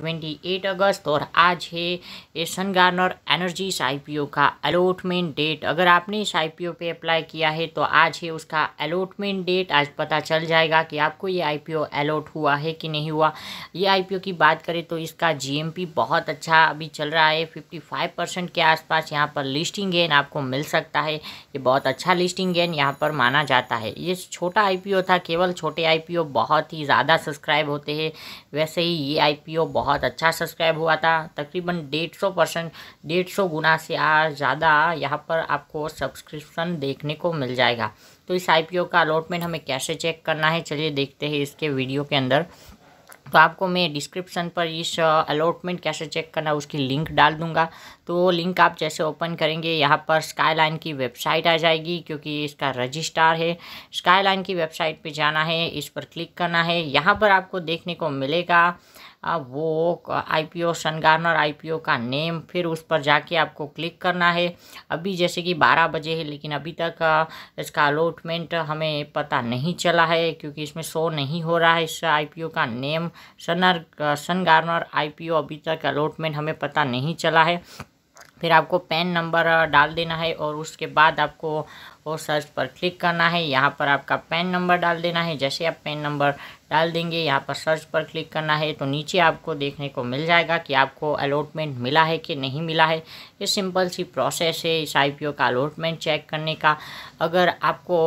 थे एट अगस्त और आज है एसन गार्नर एनर्जीज आईपीओ का अलॉटमेंट डेट अगर आपने इस आईपीओ पे अप्लाई किया है तो आज है उसका अलॉटमेंट डेट आज पता चल जाएगा कि आपको ये आईपीओ अलॉट हुआ है कि नहीं हुआ ये आईपीओ की बात करें तो इसका जीएमपी बहुत अच्छा अभी चल रहा है फाइव परसेंट के आसपास यहाँ पर लिस्टिंग गेन आपको मिल सकता है ये बहुत अच्छा लिस्टिंग गेन यहाँ पर माना जाता है ये छोटा आईपीओ था केवल छोटे आईपीओ बहुत ही ज़्यादा सब्सक्राइब होते हैं वैसे ही ये आईपीओ बहुत अच्छा सब्सक्राइब हुआ था तकरीबन डेढ़ सौ परसेंट डेढ़ सौ गुना से ज़्यादा यहाँ पर आपको सब्सक्रिप्शन देखने को मिल जाएगा तो इस आईपीओ का अलॉटमेंट हमें कैसे चेक करना है चलिए देखते हैं इसके वीडियो के अंदर तो आपको मैं डिस्क्रिप्शन पर इस अलॉटमेंट कैसे चेक करना उसकी लिंक डाल दूंगा तो वो लिंक आप जैसे ओपन करेंगे यहाँ पर स्काईलाइन की वेबसाइट आ जाएगी क्योंकि इसका रजिस्टार है स्काईलाइन की वेबसाइट पे जाना है इस पर क्लिक करना है यहाँ पर आपको देखने को मिलेगा वो आईपीओ सन गार्नर ओ का नेम फिर उस पर जाके आपको क्लिक करना है अभी जैसे कि बारह बजे है लेकिन अभी तक इसका अलॉटमेंट हमें पता नहीं चला है क्योंकि इसमें शो नहीं हो रहा है इस ओ का नेम सनर सन गार्नर ओ अभी तक अलॉटमेंट हमें पता नहीं चला है फिर आपको पेन नंबर डाल देना है और उसके बाद आपको और सर्च पर क्लिक करना है यहाँ पर आपका पेन नंबर डाल देना है जैसे आप पेन नंबर डाल देंगे यहाँ पर सर्च पर क्लिक करना है तो नीचे आपको देखने को मिल जाएगा कि आपको अलॉटमेंट मिला है कि नहीं मिला है ये सिंपल सी प्रोसेस है इस आई का अलॉटमेंट चेक करने का अगर आपको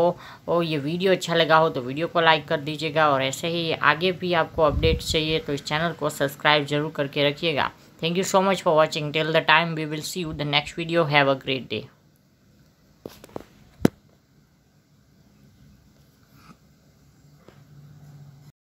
ओ ये वीडियो अच्छा लगा हो तो वीडियो को लाइक कर दीजिएगा और ऐसे ही आगे भी आपको अपडेट चाहिए तो इस चैनल को सब्सक्राइब ज़रूर करके रखिएगा Thank you so much for watching. Till the time we will see you the next video. Have a great day.